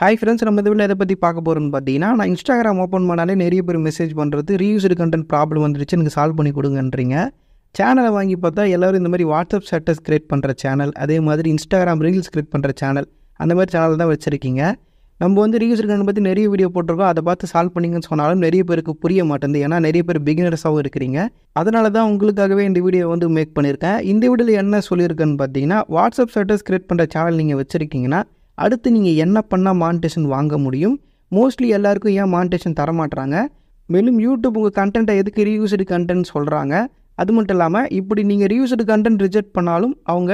hi friends நம்ம இதில் எதை பற்றி பார்க்க போகிறோம்னு பார்த்தீங்கன்னா நான் இன்ஸ்டாகிராம் ஓப்பன் பண்ணாலே நிறைய பேர் மெசேஜ் பண்ணுறது ரீயூஸ்டு கண்டென்ட் ப்ராப்ளம் வந்துருச்சு எனக்கு சால்வ் பண்ணி கொடுங்கன்றீங்க சேனலை வாங்கி பார்த்தா எல்லோரும் இந்த மாதிரி வாட்ஸ்அப் ஸ்டேட்டஸ் கிரியேட் பண்ணுற சேனல் அதே மாதிரி இன்ஸ்டாகிராம் ரீல்ஸ் க்ரியேட் பண்ணுற சேனல் அந்த மாதிரி சேனல் தான் வச்சுருக்கீங்க நம்ம வந்து ரீயூஸ்டு கண்டென்ட் பற்றி நிறைய வீடியோ போட்டிருக்கோம் அதை பார்த்து சால்வ் பண்ணிங்கன்னு சொன்னாலும் நிறைய பேருக்கு புரிய மாட்டேங்குது ஏன்னா நிறைய பேர் பிகினர்ஸாகவும் இருக்கிறீங்க அதனால தான் உங்களுக்காகவே இந்த வீடியோ வந்து மேக் பண்ணியிருக்கேன் இந்த வீடியோவில் என்ன சொல்லியிருக்கேன்னு பார்த்தீங்கன்னா வாட்ஸ்அப் ஸ்டேட்டஸ் க்ரியேட் பண்ணுற சேனல் நீங்கள் வச்சுருக்கீங்கன்னா அடுத்து நீங்கள் என்ன பண்ணால் மானிட்டேஷன் வாங்க முடியும் மோஸ்ட்லி எல்லாருக்கும் ஏன் மானிட்டேஷன் தரமாட்டுறாங்க மேலும் யூடியூப் உங்கள் கண்டென்ட்டை எதுக்கு ரீயூஸ்டு கண்டென்ட் சொல்கிறாங்க அது மட்டும் இல்லாமல் இப்படி நீங்கள் ரீயூஸ்டு கண்டென்ட் ரிஜெக்ட் பண்ணாலும் அவங்க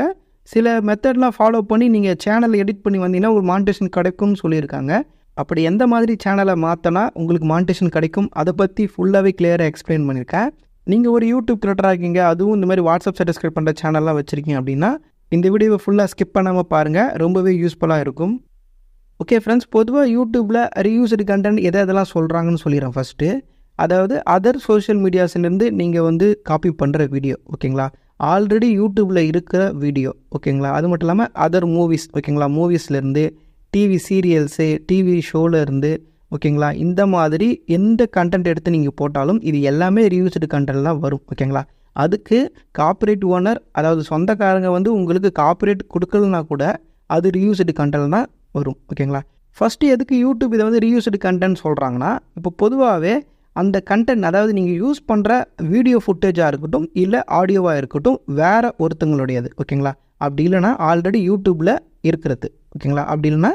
சில மெத்தட்லாம் ஃபாலோ பண்ணி நீங்கள் சேனலை எடிட் பண்ணி வந்தீங்கன்னா ஒரு மானிட்டேஷன் கிடைக்கும்னு சொல்லியிருக்காங்க அப்படி எந்த மாதிரி சேனலை மாற்றினா உங்களுக்கு மானிட்டேஷன் கிடைக்கும் அதை பற்றி ஃபுல்லாகவே கிளியராக எக்ஸ்பிளைன் பண்ணியிருக்கேன் நீங்கள் ஒரு யூடியூப் கிரியேட்டராக இருக்கீங்க அதுவும் இந்த மாதிரி வாட்ஸ்அப் சப்ஸ்கிரைப் பண்ணுற சேனல்லாம் வச்சுருக்கீங்க அப்படின்னா இந்த வீடியோவை ஃபுல்லாக ஸ்கிப் பண்ணாமல் பாருங்கள் ரொம்பவே யூஸ்ஃபுல்லாக இருக்கும் ஓகே ஃப்ரெண்ட்ஸ் பொதுவாக யூடியூப்பில் ரீயூஸ்டு கண்டென்ட் எதை எதெல்லாம் சொல்கிறாங்கன்னு சொல்லிடுறேன் ஃபஸ்ட்டு அதாவது அதர் சோஷியல் மீடியாஸ்லேருந்து நீங்கள் வந்து காப்பி பண்ணுற வீடியோ ஓகேங்களா ஆல்ரெடி யூடியூப்பில் இருக்கிற வீடியோ ஓகேங்களா அது மட்டும் இல்லாமல் அதர் மூவிஸ் ஓகேங்களா மூவிஸ்லேருந்து டிவி சீரியல்ஸு டிவி ஷோலேருந்து ஓகேங்களா இந்த மாதிரி எந்த கண்டென்ட் எடுத்து நீங்கள் போட்டாலும் இது எல்லாமே ரீயூஸ்டு கண்டென்ட் தான் வரும் ஓகேங்களா அதுக்கு காப்பரேட் ஓனர் அதாவது சொந்தக்காரங்க வந்து உங்களுக்கு காப்பரேட் கொடுக்கலனா கூட அது ரீயூஸ்டு கண்டென்ட் தான் வரும் ஓகேங்களா ஃபஸ்ட்டு எதுக்கு யூடியூப் இதை வந்து ரீயூஸ்டு கண்டென்ட் சொல்கிறாங்கன்னா இப்போ பொதுவாகவே அந்த கண்டென்ட் அதாவது நீங்கள் யூஸ் பண்ணுற வீடியோ ஃபுட்டேஜாக இருக்கட்டும் இல்லை ஆடியோவாக இருக்கட்டும் வேறு ஒருத்தங்களுடையது ஓகேங்களா அப்படி இல்லைனா ஆல்ரெடி யூடியூப்பில் இருக்கிறது ஓகேங்களா அப்படி இல்லைனா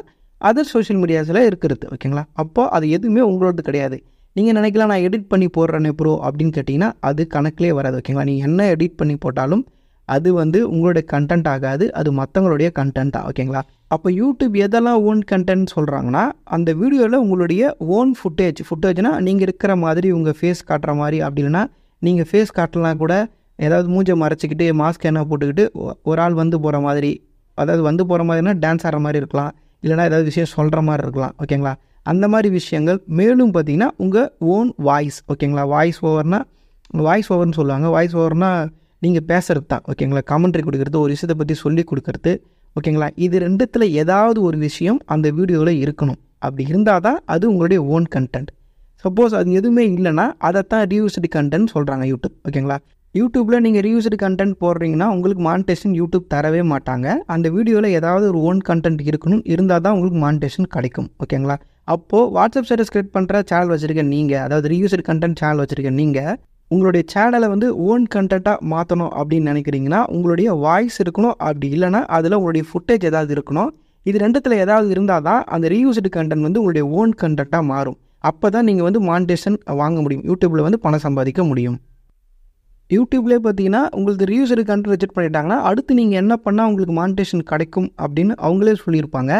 அதர் சோஷியல் மீடியாஸில் இருக்கிறது ஓகேங்களா அப்போது அது எதுவுமே உங்களோடது கிடையாது நீங்கள் நினைக்கலாம் நான் எடிட் பண்ணி போடுறேனே ப்ரோ அப்படின்னு கேட்டிங்கன்னா அது கணக்கிலே வராது ஓகேங்களா நீங்கள் என்ன எடிட் பண்ணி போட்டாலும் அது வந்து உங்களுடைய கண்டென்ட் ஆகாது அது மற்றவங்களுடைய கண்டென்ட்டாக ஓகேங்களா அப்போ யூடியூப் எதெல்லாம் ஓன் கண்டென்ட் சொல்கிறாங்கன்னா அந்த வீடியோவில் உங்களுடைய ஓன் ஃபுட்டேஜ் ஃபுட்டேஜ்னால் நீங்கள் இருக்கிற மாதிரி உங்கள் ஃபேஸ் காட்டுற மாதிரி அப்படி இல்லைனா நீங்கள் ஃபேஸ் காட்டலாம் கூட ஏதாவது மூஞ்சை மறைச்சிக்கிட்டு மாஸ்க் என்ன போட்டுக்கிட்டு ஒரு ஆள் வந்து போகிற மாதிரி அதாவது வந்து போகிற மாதிரினா டான்ஸ் ஆடுற மாதிரி இருக்கலாம் இல்லைனா ஏதாவது விஷயம் சொல்கிற மாதிரி இருக்கலாம் ஓகேங்களா அந்த மாதிரி விஷயங்கள் மேலும் பார்த்தீங்கன்னா உங்கள் ஓன் வாய்ஸ் ஓகேங்களா வாய்ஸ் ஓவர்னால் வாய்ஸ் ஓவர்னு சொல்லுவாங்க வாய்ஸ் ஓவர்னால் நீங்கள் பேசுகிறது தான் ஓகேங்களா கமெண்ட்ரி கொடுக்குறது ஒரு விஷயத்தை பற்றி சொல்லி கொடுக்குறது ஓகேங்களா இது ரெண்டுத்தில் ஏதாவது ஒரு விஷயம் அந்த வீடியோவில் இருக்கணும் அப்படி இருந்தால் தான் அது உங்களுடைய ஓன் கண்டென்ட் சப்போஸ் அது எதுவுமே இல்லைன்னா அதை தான் ரீயூஸ்டு கண்டென்ட் சொல்கிறாங்க யூடியூப் ஓகேங்களா யூடியூப்பில் நீங்கள் ரீயூஸ்டு கண்டென்ட் போடுறீங்கன்னா உங்களுக்கு மானிட்டேஷன் யூடியூப் தரவே மாட்டாங்க அந்த வீடியோவில் ஏதாவது ஒரு ஓன் கண்டென்ட் இருக்கணும் இருந்தால் தான் உங்களுக்கு மானிட்டேஷன் கிடைக்கும் ஓகேங்களா அப்போது வாட்ஸ்அப் ஸ்டேட்டஸ் கிரியேட் பண்ணுற சேனல் வச்சுருக்க நீங்கள் அதாவது ரியூசர் கண்டென்ட் சேனல் வச்சுருக்க நீங்கள் உங்களுடைய சேனலை வந்து ஓன் கண்டென்ட்டாக மாற்றணும் அப்படின்னு நினைக்கிறீங்கன்னா உங்களுடைய வாய்ஸ் இருக்கணும் அப்படி இல்லைனா அதில் உங்களுடைய ஃபுட்டேஜ் ஏதாவது இருக்கணும் இது ரெண்டுத்தில் ஏதாவது இருந்தால் தான் அந்த ரீயூஸ்டு கண்டென்ட் வந்து உங்களுடைய ஓன் கண்டென்ட்டாக மாறும் அப்போ தான் நீங்கள் வந்து மான்டேஷன் வாங்க முடியும் யூடியூப்பில் வந்து பணம் சம்பாதிக்க முடியும் யூடியூப்லேயே பார்த்தீங்கன்னா உங்களுக்கு ரீயூஸ்டு கண்டென்ட் ரிஜெக்ட் பண்ணிட்டாங்கன்னா அடுத்து நீங்கள் என்ன பண்ணால் உங்களுக்கு மான்டேஷன் கிடைக்கும் அப்படின்னு அவங்களே சொல்லியிருப்பாங்க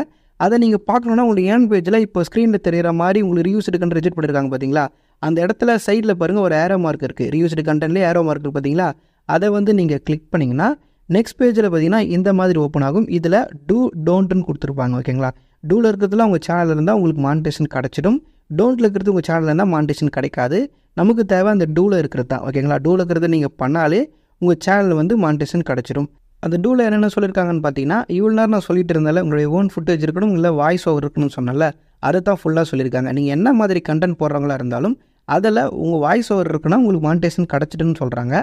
அதை நீங்கள் பார்க்கணுன்னா உங்களுக்கு ஏன் பேஜில் இப்போ ஸ்க்ரீனில் தெரிகிற மாதிரி உங்களுக்கு ரியூஸ் எடுக்கன்னு ரிஜெக்ட் பண்ணியிருக்காங்க பார்த்தீங்களா அந்த இடத்துல சைடில் பாருங்கள் ஒரு ஏரோ மார்க் இருக்குது ரியூஸ்டு கண்டென்ட்லேயே ஏரோ மார்க் இருக்குது பார்த்தீங்களா அதை வந்து நீங்கள் கிளிக் பண்ணிங்கன்னா நெக்ஸ்ட் பேஜில் பார்த்தீங்கன்னா இந்த மாதிரி ஓப்பன் ஆகும் இதில் டூ டோன்ட்டுன்னு கொடுத்துருப்பாங்க ஓகேங்களா டூவில் இருக்கிறதுல உங்கள் சேனல் இருந்தால் உங்களுக்கு மானிட்டேஷன் கிடச்சிடும் டோன்ட்டில் இருக்கிறது உங்கள் சேனலில் இருந்தால் மானிட்டேஷன் கிடைக்காது நமக்கு தேவை அந்த டூவில் இருக்கிறது தான் ஓகேங்களா டூவில் இருக்கிறத நீங்கள் பண்ணாலே உங்கள் சேனல் வந்து மானிட்டேஷன் கிடச்சிடும் அந்த டூவில் என்னென்ன சொல்லியிருக்காங்கன்னு பார்த்தீங்கன்னா இவ்வளோ நேரம் நான் சொல்லிட்டு இருந்தால உங்களுடைய ஓன் ஃபுட்டேஜ் இருக்கணும் இல்லை வாய்ஸ் ஓவர் இருக்கணும்னு சொன்னால அதை தான் ஃபுல்லாக சொல்லியிருக்காங்க நீங்கள் என்ன மாதிரி கண்டென்ட் போடுறவங்களா இருந்தாலும் அதில் உங்கள் வாய்ஸ் ஓவர் இருக்குன்னா உங்களுக்கு மானிட்டேஷன் கிடச்சிட்டுன்னு சொல்கிறாங்க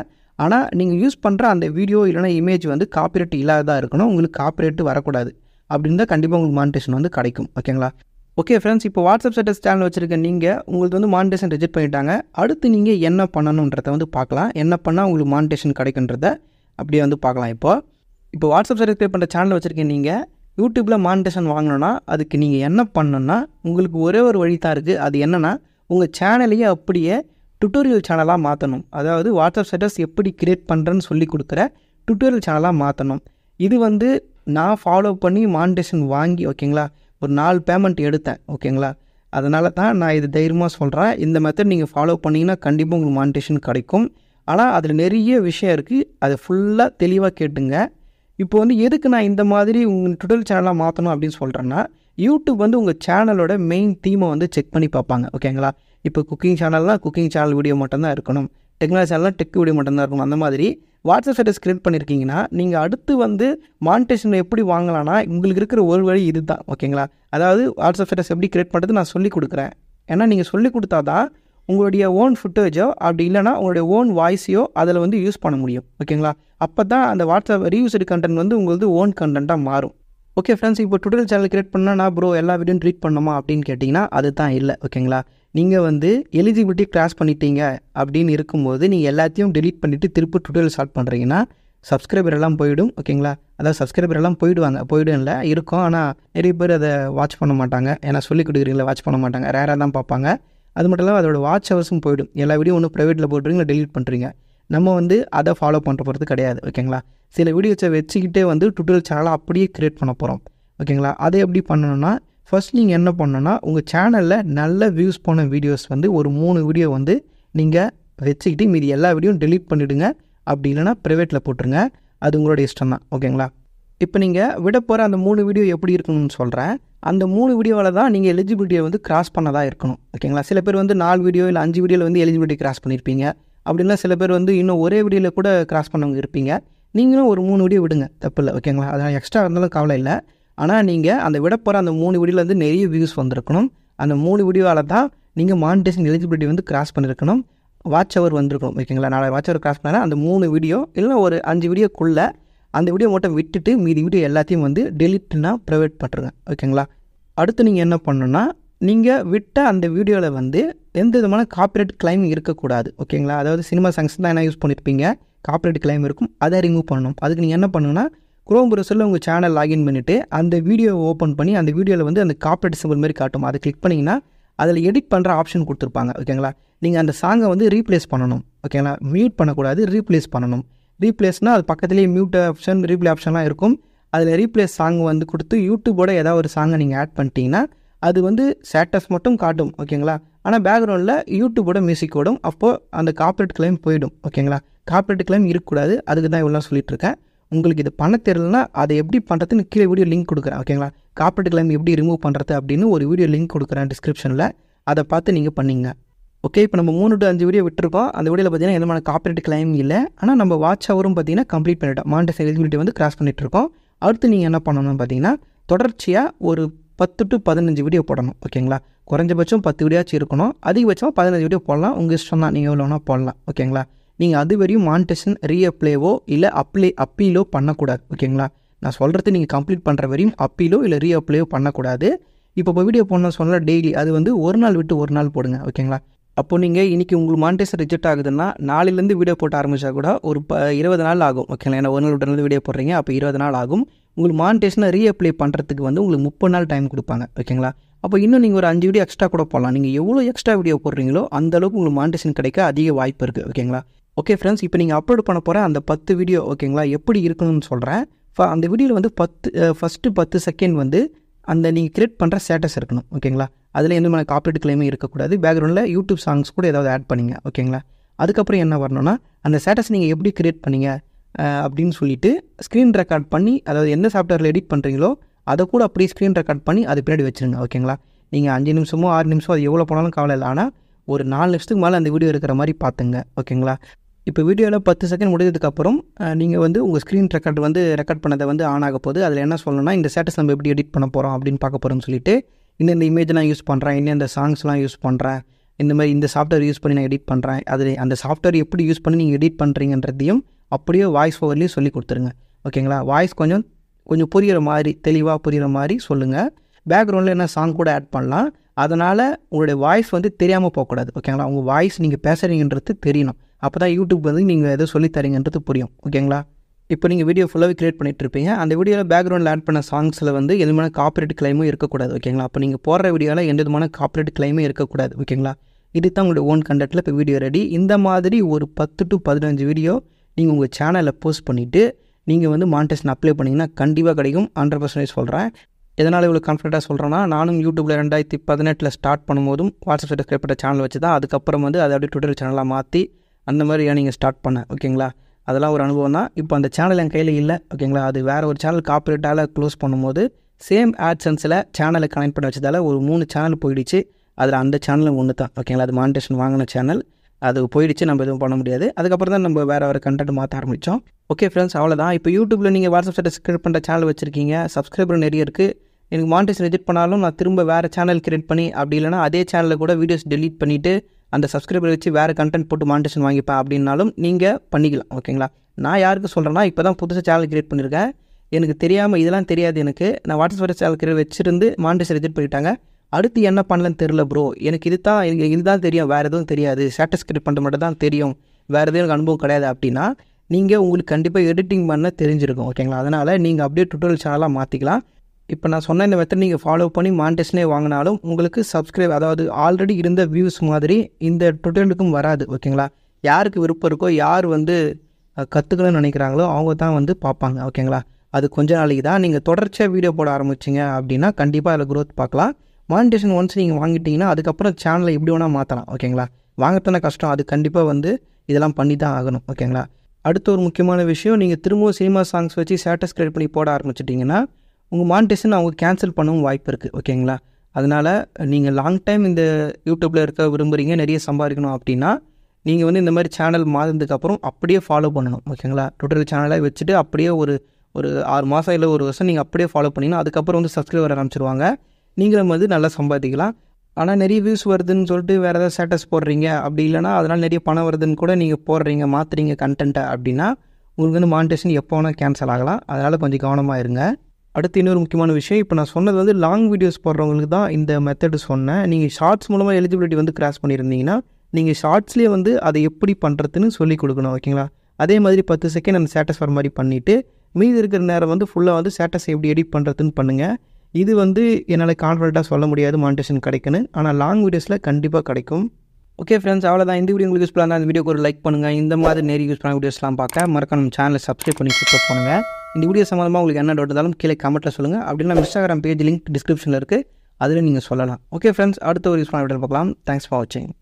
ஆனால் நீங்கள் யூஸ் பண்ணுற அந்த வீடியோ இல்லைனா இமேஜ் வந்து காப்பிரைட் இல்லாததாக இருக்கணும் உங்களுக்கு காப்பிரைட் வரக்கூடாது அப்படின்னு தான் கண்டிப்பாக உங்களுக்கு மானிட்டேஷன் வந்து கிடைக்கும் ஓகேங்களா ஓகே ஃப்ரெண்ட்ஸ் இப்போ வாட்ஸ்அப் ஸ்டேட்டஸ் சேனல் வச்சுருக்க நீங்கள் உங்களுக்கு வந்து மானிட்டேஷன் ரிஜெக்ட் பண்ணிட்டாங்க அடுத்து நீங்கள் என்ன பண்ணணுன்றதை வந்து பார்க்கலாம் என்ன பண்ணால் உங்களுக்கு மானிட்டேஷன் கிடைக்குன்றத அப்படியே வந்து பார்க்கலாம் இப்போது இப்போ வாட்ஸ்அப் சப்ஸ்கிரைப் பண்ணுற சேனல் வச்சுருக்கேன் நீங்கள் யூடியூப்பில் மானிட்டேஷன் வாங்கினோன்னா அதுக்கு நீங்கள் என்ன பண்ணணும்னா உங்களுக்கு ஒரே ஒரு வழி தான் இருக்குது அது என்னென்னா உங்கள் சேனலையே அப்படியே டுட்டோரியல் சேனலாக மாற்றணும் அதாவது வாட்ஸ்அப் ஸ்டேட்டஸ் எப்படி கிரியேட் பண்ணுறேன்னு சொல்லி கொடுக்குற டுட்டோரியல் சேனலாக மாற்றணும் இது வந்து நான் ஃபாலோ பண்ணி மானிட்டேஷன் வாங்கி ஓகேங்களா ஒரு நாலு பேமெண்ட் எடுத்தேன் ஓகேங்களா அதனால தான் நான் இது தைரியமாக சொல்கிறேன் இந்த மெத்தட் நீங்கள் ஃபாலோ பண்ணிங்கன்னா கண்டிப்பாக உங்களுக்கு மானிட்டேஷன் கிடைக்கும் ஆனால் அதில் நிறைய விஷயம் இருக்குது அதை ஃபுல்லாக தெளிவாக கேட்டுங்க இப்போ வந்து எதுக்கு நான் இந்த மாதிரி உங்கள் டுடல் சேனலாக மாற்றணும் அப்படின்னு சொல்கிறேன்னா யூடியூப் வந்து உங்கள் சேனலோட மெயின் தீமை வந்து செக் பண்ணி பார்ப்பாங்க ஓகேங்களா இப்போ குக்கிங் சேனல்னால் குக்கிங் சேனல் வீடியோ மட்டும்தான் இருக்கணும் டெக்னாலஜி சேனல்லாம் டெக் வீடியோ மட்டும்தான் இருக்கணும் அந்த மாதிரி வாட்ஸ்அப் ஸ்டேட்டஸ் கிரியேட் பண்ணியிருக்கீங்கன்னா நீங்கள் அடுத்து வந்து மானிட்டேஷன் எப்படி வாங்கலாம்னா உங்களுக்கு இருக்கிற ஒரு வழி இது தான் ஓகேங்களா அதாவது வாட்ஸ்அப் ஸ்டேட்டஸ் எப்படி கிரியேட் பண்ணுறது நான் சொல்லிக் கொடுக்குறேன் ஏன்னா நீங்கள் சொல்லிக் கொடுத்தா தான் உங்களுடைய ஓன் ஃபுட்டேஜோ அப்படி இல்லைனா உங்களுடைய ஓன் வாய்ஸையோ அதில் வந்து யூஸ் பண்ண முடியும் ஓகேங்களா அப்போ தான் அந்த வாட்ஸ்அப் ரீயூஸ்டு கண்டென்ட் வந்து உங்களுக்கு ஓன் கண்டென்ட்டாக மாறும் ஓகே ஃப்ரெண்ட்ஸ் இப்போ டுட்டல் சேனல் கிரியேட் பண்ணால் நான் ப்ரோ எல்லா வீடியோ ட்ரீட் பண்ணணுமா அப்படின்னு கேட்டிங்கன்னா அது தான் இல்லை ஓகேங்களா நீங்கள் வந்து எலிஜிபிலிட்டி கிராஸ் பண்ணிட்டீங்க அப்படின்னு இருக்கும்போது நீங்கள் எல்லாத்தையும் டெலீட் பண்ணிவிட்டு திருப்பி டுட்டல் ஸ்டார்ட் பண்ணுறீங்கன்னா சப்ஸ்கிரைபர் எல்லாம் போயிடும் ஓகேங்களா அதாவது சப்ஸ்கிரைபர் எல்லாம் போயிடுவாங்க போயிடும் இல்லை இருக்கும் ஆனால் நிறைய பேர் அதை வாட்ச் பண்ண மாட்டாங்க ஏன்னா சொல்லி கொடுக்குறீங்களா வாட்ச் பண்ண மாட்டாங்க ரேராக தான் பார்ப்பாங்க அது மட்டும் இல்லாமல் அதோட வாட்ச் ஹவர்ஸும் போயிடும் எல்லா வீடியோ ஒன்று ப்ரைவேட்டில் போட்டுருங்க டெலிட் பண்ணுறீங்க நம்ம வந்து அதை ஃபாலோ பண்ணுற போகிறது கிடையாது ஓகேங்களா சில வீடியோஸை வச்சுக்கிட்டே வந்து டுட்டோரியல் சேனலை அப்படியே க்ரியேட் பண்ண போகிறோம் ஓகேங்களா அதை எப்படி பண்ணணும்னா ஃபஸ்ட் நீங்கள் என்ன பண்ணணும்னா உங்கள் சேனலில் நல்ல வியூஸ் போன வீடியோஸ் வந்து ஒரு மூணு வீடியோ வந்து நீங்கள் வச்சுக்கிட்டு மீதி எல்லா வீடியோவும் டெலீட் பண்ணிவிடுங்க அப்படி இல்லைனா ப்ரைவேட்டில் போட்டுருங்க அது உங்களோட இஷ்டம் தான் ஓகேங்களா இப்போ நீங்கள் விட போகிற அந்த மூணு வீடியோ எப்படி இருக்கணும்னு சொல்கிறேன் அந்த மூணு வீடியோவில் தான் நீங்கள் எலிஜிபிலிட்டியை வந்து கிராஸ் பண்ணதாக இருக்கணும் ஓகேங்களா சில பேர் வந்து நாலு வீடியோ இல்லை அஞ்சு வீடியோவில் வந்து எலிஜிபிலிட்டி கிராஸ் பண்ணியிருப்பீங்க அப்படின்னா சில பேர் வந்து இன்னும் ஒரே வீடியோவில் கூட கிராஸ் பண்ணவங்க இருப்பீங்க நீங்களும் ஒரு மூணு வீடியோ விடுங்க தப்பு இல்லை ஓகேங்களா அதனால் எக்ஸ்ட்ரா இருந்தாலும் கவலை இல்லை ஆனால் நீங்கள் அந்த விட போகிற அந்த மூணு வீடியோவில் வந்து நிறைய வியூஸ் வந்திருக்கணும் அந்த மூணு வீடியோவில் தான் நீங்கள் மானிட்டேஷன் எலிஜிபிலிட்டி வந்து கிராஸ் பண்ணியிருக்கணும் வாட்ச் அவர் வந்திருக்கணும் ஓகேங்களா நாளை வாட்ச் அவர் கிராஸ் பண்ணால் அந்த மூணு வீடியோ இல்லைன்னா ஒரு அஞ்சு வீடியோக்குள்ளே அந்த வீடியோ மட்டும் விட்டுட்டு மீதி வீடியோ எல்லாத்தையும் வந்து டெலிட்னா ப்ரைவேட் பண்ணுறேன் ஓகேங்களா அடுத்து நீங்கள் என்ன பண்ணணுன்னா நீங்கள் விட்ட அந்த வீடியோவில் வந்து எந்த விதமான காப்பிரைட் கிளைம் இருக்கக்கூடாது ஓகேங்களா அதாவது சினிமா சாங்ஸ் தான் என்ன யூஸ் பண்ணியிருப்பீங்க காப்பிரைட் கிளைம் இருக்கும் அதை ரிமூவ் பண்ணணும் அதுக்கு நீங்கள் என்ன பண்ணுன்னா குரோம் ப்ரௌசரில் உங்கள் சேனல் லாகின் பண்ணிவிட்டு அந்த வீடியோவை ஓப்பன் பண்ணி அந்த வீடியோவில் வந்து அந்த காப்பிரைட் சிம்பிள் மாதிரி காட்டும் அதை கிளிக் பண்ணிங்கன்னா அதில் எடிட் பண்ணுற ஆப்ஷன் கொடுத்துருப்பாங்க ஓகேங்களா நீங்கள் அந்த சாங்கை வந்து ரீப்ளேஸ் பண்ணணும் ஓகேங்களா மியூட் பண்ணக்கூடாது ரீப்ளேஸ் பண்ணணும் ரீப்ளேஸ்னால் அது பக்கத்துலேயே மியூட் ஆப்ஷன் ரீப்ளே ஆப்ஷன்லாம் இருக்கும் அதில் ரீப்ளேஸ் சாங் வந்து கொடுத்து யூடியூபோட ஏதாவது ஒரு சாங்கை நீங்கள் ஆட் பண்ணிட்டீங்கன்னா அது வந்து ஸ்டேட்டஸ் மட்டும் காட்டும் ஓகேங்களா ஆனால் பேக்ரவுண்டில் யூடியூபோட மியூசிக் ஓடும் அப்போது அந்த காப்பரேட் கிளைம் போயிடும் ஓகேங்களா காப்பரேட் கிளைம் இருக்கக்கூடாது அதுக்கு தான் இவ்வளோ இருக்கேன் உங்களுக்கு இது பண்ண தெரியலனா அதை எப்படி பண்ணுறதுன்னு கீழே வீடியோ லிங்க் கொடுக்குறேன் ஓகேங்களா காப்பரேட் கிளைம் எப்படி ரிமூவ் பண்ணுறது அப்படின்னு ஒரு வீடியோ லிங்க் கொடுக்குறேன் டிஸ்கிரிப்ஷனில் அதை பார்த்து நீங்கள் பண்ணிங்க ஓகே இப்போ நம்ம மூணு டு அஞ்சு வீடியோ விட்டுருக்கோம் அந்த வீடியோவில் பார்த்தீங்கன்னா எந்த மாதிரி காப்பரேட் கிளைம் இல்லை ஆனால் நம்ம வாட்ச் அவரும் பார்த்தீங்கன்னா கம்ப்ளீட் பண்ணிட்டோம் மாண்ட எலிஜிபிலிட்டி வந்து கிராஸ் பண்ணிகிட்டு இருக்கோம் அடுத்து நீங்கள் என்ன பண்ணணும்னு பார்த்தீங்கன்னா தொடர்ச்சியாக ஒரு பத்து டு பதினஞ்சு வீடியோ போடணும் ஓகேங்களா குறைஞ்சபட்சம் பத்து வீடியோச்சும் இருக்கணும் அதிகபட்சமாக பதினஞ்சு வீடியோ போடலாம் உங்கள் இஷ்டம் தான் நீங்கள் எவ்வளோ போடலாம் ஓகேங்களா நீங்கள் அது வரையும் மான்டேஷன் ரீஅப்ளேவோ இல்லை அப்ளே அப்பீலோ பண்ணக்கூடாது ஓகேங்களா நான் சொல்கிறது நீங்கள் கம்ப்ளீட் பண்ணுற வரையும் அப்பீலோ இல்லை ரீஅப்ளேவோ பண்ணக்கூடாது இப்போ வீடியோ போடணும்னு சொன்னால் டெய்லி அது வந்து ஒரு நாள் விட்டு ஒரு நாள் போடுங்க ஓகேங்களா அப்போ நீங்கள் இன்றைக்கி உங்களுக்கு மானிட்டைஸ் ரிஜெக்ட் ஆகுதுன்னா நாளிலேருந்து வீடியோ போட்டு ஆரம்பித்தா கூட ஒரு ப இருபது நாள் ஆகும் ஓகேங்களா ஏன்னா ஒரு நாள் உடனே வீடியோ போடுறீங்க அப்போ இருபது நாள் ஆகும் உங்களுக்கு மானிட்டேஷனை ரீஅப்ளை பண்ணுறதுக்கு வந்து உங்களுக்கு முப்பது நாள் டைம் கொடுப்பாங்க ஓகேங்களா அப்போ இன்னும் நீங்கள் ஒரு அஞ்சு வீடியோ எக்ஸ்ட்ரா கூட போடலாம் நீங்கள் எவ்வளோ எக்ஸ்ட்ரா வீடியோ போடுறீங்களோ அந்த அளவுக்கு உங்களுக்கு மானிட்டேஷன் கிடைக்க அதிக வாய்ப்பு இருக்குது ஓகேங்களா ஓகே ஃப்ரெண்ட்ஸ் இப்போ நீங்கள் அப்லோட் பண்ண போகிற அந்த பத்து வீடியோ ஓகேங்களா எப்படி இருக்கணும்னு சொல்கிறேன் அந்த வீடியோவில் வந்து பத்து ஃபஸ்ட்டு பத்து செகண்ட் வந்து அந்த நீங்கள் கிரியேட் பண்ணுற ஸ்டேட்டஸ் இருக்கணும் ஓகேங்களா அதில் எந்த மாதிரி காப்பீட்டு கிளைமே இருக்கக்கூடாது பேக்ரவுண்டில் யூடியூப் சாங்ஸ் கூட ஏதாவது ஆட் பண்ணிங்க ஓகேங்களா அதுக்கப்புறம் என்ன வரணும்னா அந்த ஸ்டேட்டஸ் நீங்கள் எப்படி கிரியேட் பண்ணீங்க அப்படின்னு சொல்லிவிட்டு ஸ்க்ரீன் ரெக்கார்ட் பண்ணி அதாவது எந்த சாஃப்ட்வேரில் எடிட் பண்ணுறீங்களோ அதை கூட அப்படியே ஸ்க்ரீன் ரெக்கார்ட் பண்ணி அது பின்னாடி வச்சுருங்க ஓகேங்களா நீங்கள் அஞ்சு நிமிஷமோ ஆறு நிமிஷமோ அது எவ்வளோ போனாலும் கவலை இல்லை ஆனால் ஒரு நாலு நிமிஷத்துக்கு மேலே அந்த வீடியோ இருக்கிற மாதிரி பார்த்துங்க ஓகேங்களா இப்போ வீடியோவில் பத்து செகண்ட் முடிஞ்சதுக்கப்புறம் நீங்கள் வந்து உங்கள் ஸ்க்ரீன் ரெக்கார்ட் வந்து ரெக்கார்ட் பண்ணதை வந்து ஆன் ஆக போகுது அதில் என்ன சொல்லணும்னா இந்த ஸ்டேட்டஸ் நம்ம எப்படி எடிட் பண்ண போகிறோம் அப்படின்னு பார்க்க போகிறோம்னு சொல்லிட்டு இந்தந்த இமேஜ்லாம் யூஸ் பண்ணுறேன் இந்தந்த சாங்ஸ்லாம் யூஸ் பண்ணுறேன் இந்த மாதிரி இந்த சாஃப்ட்வேர் யூஸ் பண்ணி நான் எடிட் பண்ணுறேன் அதில் அந்த சாஃப்ட்வேர் எப்படி யூஸ் பண்ணி நீங்கள் எடிட் பண்ணுறீங்கன்றதையும் அப்படியே வாய்ஸ் ஓவர்லேயும் சொல்லி கொடுத்துருங்க ஓகேங்களா வாய்ஸ் கொஞ்சம் கொஞ்சம் புரிகிற மாதிரி தெளிவாக புரிகிற மாதிரி சொல்லுங்கள் பேக்ரவுண்டில் என்ன சாங் கூட ஆட் பண்ணலாம் அதனால் உங்களுடைய வாய்ஸ் வந்து தெரியாமல் போகக்கூடாது ஓகேங்களா உங்கள் வாய்ஸ் நீங்கள் பேசுகிறீங்கன்றது தெரியணும் அப்போ தான் யூடியூப் வந்து நீங்கள் எதை சொல்லித்தரீங்கன்றது புரியும் ஓகேங்களா இப்போ நீங்கள் வீடியோ ஃபுல்லாகவே க்ரியேட் இருப்பீங்க அந்த வீடியோவில் பேக்ரவுண்டில் ஆட் பண்ண சாங்ஸில் வந்து எதுமான காப்பரேட் கிளைமும் இருக்கக்கூடாது ஓகேங்களா அப்போ நீங்கள் போடுற வீடியோவில் எந்த விதமான காப்பரேட் கிளைமும் இருக்கக்கூடாது ஓகேங்களா இது தான் உங்களுடைய ஓன் கண்டக்டில் இப்போ வீடியோ ரெடி இந்த மாதிரி ஒரு பத்து டு பதினஞ்சு வீடியோ நீங்கள் உங்கள் சேனலில் போஸ்ட் பண்ணிவிட்டு நீங்கள் வந்து மான்டேஷன் அப்ளை பண்ணிங்கன்னா கண்டிப்பாக கிடைக்கும் ஹண்ட்ரட் பர்சன்டேஜ் சொல்கிறேன் எதனால் இவ்வளோ கான்ஃபிடண்ட்டாக சொல்கிறேன்னா நானும் யூடியூப்பில் ரெண்டாயிரத்தி பதினெட்டில் ஸ்டார்ட் பண்ணும்போதும் வாட்ஸ்அப் சப்ஸ்கிரைப் பண்ணுற சேனல் வச்சு தான் அதுக்கப்புறம் வந்து அதை அப்படியே ட்விட்டர் சேனலாக மாற்றி அந்த மாதிரி நீங்கள் ஸ்டார்ட் பண்ணேன் ஓகேங்களா அதெல்லாம் ஒரு அனுபவம் தான் இப்போ அந்த சேனல் என் கையில் இல்லை ஓகேங்களா அது வேறு ஒரு சேனல் காப்பரேட்டால் க்ளோஸ் பண்ணும்போது சேம் ஆட்சன்ஸில் சேனலை கனெக்ட் பண்ண வச்சதால் ஒரு மூணு சேனல் போயிடுச்சு அதில் அந்த சேனலும் ஒன்று தான் ஓகேங்களா அது மானிட்டேஷன் வாங்கின சேனல் அது போயிடுச்சு நம்ம எதுவும் பண்ண முடியாது அதுக்கப்புறம் தான் நம்ம வேறு ஒரு கண்டென்ட் மாற்ற ஆரம்பித்தோம் ஓகே ஃப்ரெண்ட்ஸ் அவ்வளோதான் இப்போ யூடியூப்பில் நீங்கள் வாட்ஸ்அப் சப்ஸ்கிரைப் பண்ணுற சேனல் வச்சுருக்கீங்க சப்ஸ்கிரைபர் நிறைய இருக்குது எனக்கு மானிட்டேஷன் எடிட் பண்ணாலும் நான் திரும்ப வேறு சேனல் கிரியேட் பண்ணி அப்படி இல்லைனா அதே சேனலில் கூட வீடியோஸ் டெலீட் பண்ணிவிட்டு அந்த சப்ஸ்கிரைபர் வச்சு வேறு கண்டென்ட் போட்டு மானிட்டேஷன் வாங்கிப்பேன் அப்படின்னாலும் நீங்கள் பண்ணிக்கலாம் ஓகேங்களா நான் யாருக்கு சொல்கிறேன்னா இப்போ தான் புதுசாக சேனல் கிரியேட் பண்ணியிருக்கேன் எனக்கு தெரியாமல் இதெல்லாம் தெரியாது எனக்கு நான் வாட்ஸ்அப் சேனல் கிரியேட் வச்சுருந்து மானிட்டேஷன் ரிஜெக்ட் பண்ணிட்டாங்க அடுத்து என்ன பண்ணலன்னு தெரில ப்ரோ எனக்கு இது தான் எனக்கு இதுதான் தெரியும் வேறு எதுவும் தெரியாது ஸ்டேட்டஸ் கிரியேட் பண்ணுற மட்டும் தான் தெரியும் வேறு எதுவும் எனக்கு அனுபவம் கிடையாது அப்படின்னா நீங்கள் உங்களுக்கு கண்டிப்பாக எடிட்டிங் பண்ண தெரிஞ்சிருக்கும் ஓகேங்களா அதனால் நீங்கள் அப்படியே டுட்டோரியல் சேனலாக மாற்றிக்கலாம் இப்போ நான் சொன்ன இந்த மெத்தட் நீங்கள் ஃபாலோ பண்ணி மான்டெஸ்ட்லேயே வாங்கினாலும் உங்களுக்கு சப்ஸ்கிரைப் அதாவது ஆல்ரெடி இருந்த வியூஸ் மாதிரி இந்த டுட்டலுக்கும் வராது ஓகேங்களா யாருக்கு விருப்பம் இருக்கோ யார் வந்து கற்றுக்கணும்னு நினைக்கிறாங்களோ அவங்க தான் வந்து பார்ப்பாங்க ஓகேங்களா அது கொஞ்ச நாளைக்கு தான் நீங்கள் தொடர்ச்சியாக வீடியோ போட ஆரம்பிச்சிங்க அப்படின்னா கண்டிப்பாக அதில் க்ரோத் பார்க்கலாம் மானிட்டேஷன் ஒன்ஸ் நீங்கள் வாங்கிட்டீங்கன்னா அதுக்கப்புறம் சேனலை எப்படி வேணால் மாற்றலாம் ஓகேங்களா வாங்கத்தானே கஷ்டம் அது கண்டிப்பாக வந்து இதெல்லாம் பண்ணி தான் ஆகணும் ஓகேங்களா அடுத்த ஒரு முக்கியமான விஷயம் நீங்கள் திரும்பவும் சினிமா சாங்ஸ் வச்சு சேட்டஸ் கிரியேட் பண்ணி போட ஆரம்பிச்சிட்டிங்கன்னா உங்கள் மானிட்டேஷன் அவங்க கேன்சல் பண்ணவும் வாய்ப்பு இருக்குது ஓகேங்களா அதனால் நீங்கள் லாங் டைம் இந்த யூடியூப்பில் இருக்க விரும்புகிறீங்க நிறைய சம்பாதிக்கணும் அப்படின்னா நீங்கள் வந்து இந்த மாதிரி சேனல் மாறினதுக்கப்புறம் அப்படியே ஃபாலோ பண்ணணும் ஓகேங்களா ட்விட்டர் சேனலாக வச்சுட்டு அப்படியே ஒரு ஒரு ஆறு மாதம் இல்லை ஒரு வருஷம் நீங்கள் அப்படியே ஃபாலோ பண்ணிங்கன்னா அதுக்கப்புறம் வந்து சப்ஸ்கிரைபர் ஆரம்பிச்சிருவாங்க நீங்களும் வந்து நல்லா சம்பாதிக்கலாம் ஆனால் நிறைய வியூஸ் வருதுன்னு சொல்லிட்டு வேறு ஏதாவது ஸ்டேட்டஸ் போடுறீங்க அப்படி இல்லைனா அதனால் நிறைய பணம் வருதுன்னு கூட நீங்கள் போடுறீங்க மாற்றுறீங்க கண்டென்ட்டை அப்படின்னா உங்களுக்கு வந்து மானிட்டேஷன் எப்போ வேணால் கேன்சல் ஆகலாம் அதனால் கொஞ்சம் கவனமாக இருங்க அடுத்து இன்னொரு முக்கியமான விஷயம் இப்போ நான் சொன்னது வந்து லாங் வீடியோஸ் போடுறவங்களுக்கு தான் இந்த மெத்தடு சொன்னேன் நீங்கள் ஷார்ட்ஸ் மூலமாக எலிஜிபிலிட்டி வந்து கிராஸ் பண்ணியிருந்தீங்கன்னா நீங்கள் ஷார்ட்ஸ்லேயே வந்து அதை எப்படி பண்ணுறதுன்னு சொல்லி கொடுக்கணும் ஓகேங்களா அதே மாதிரி பத்து செகண்ட் அந்த ஸ்டேட்டஸ் வர மாதிரி பண்ணிவிட்டு மீதி இருக்கிற நேரம் வந்து ஃபுல்லாக வந்து ஸ்டேட்டஸ் எப்படி எடிட் பண்ணுறதுன்னு பண்ணுங்கள் இது வந்து என்னால் கான்ஃபிடண்ட்டாக சொல்ல முடியாது மான்டேஷன் கிடைக்குன்னு ஆனால் லாங் வீடியோஸில் கண்டிப்பாக கிடைக்கும் ஓகே ஃப்ரெண்ட்ஸ் அவ்வளோதான் இந்த வீடியோ உங்களுக்கு யூஸ்ஃபுல்லாக இருந்தால் இந்த வீடியோக்கு ஒரு லைக் பண்ணுங்கள் இந்த மாதிரி நிறைய யூஸ் பண்ண வீடியோஸ்லாம் பார்க்க மறக்காம நம்ம சேனலை சப்ஸ்கிரைப் பண்ணி சப்போர்ட் பண்ணுங்கள் இந்த வீடியோ சம்மந்தமாக உங்களுக்கு என்ன டவுட் இருந்தாலும் கீழே கமெண்ட்டில் சொல்லுங்கள் அப்படின்னா இன்ஸ்டாகிராம் பேஜ் லிங்க் டிஸ்கிரிப்ஷனில் இருக்குது அதில் நீங்கள் சொல்லலாம் ஓகே ஃப்ரெண்ட்ஸ் அடுத்த ஒரு யூஸ் வீடியோ பார்க்கலாம் தேங்க்ஸ் ஃபார் வாட்சிங்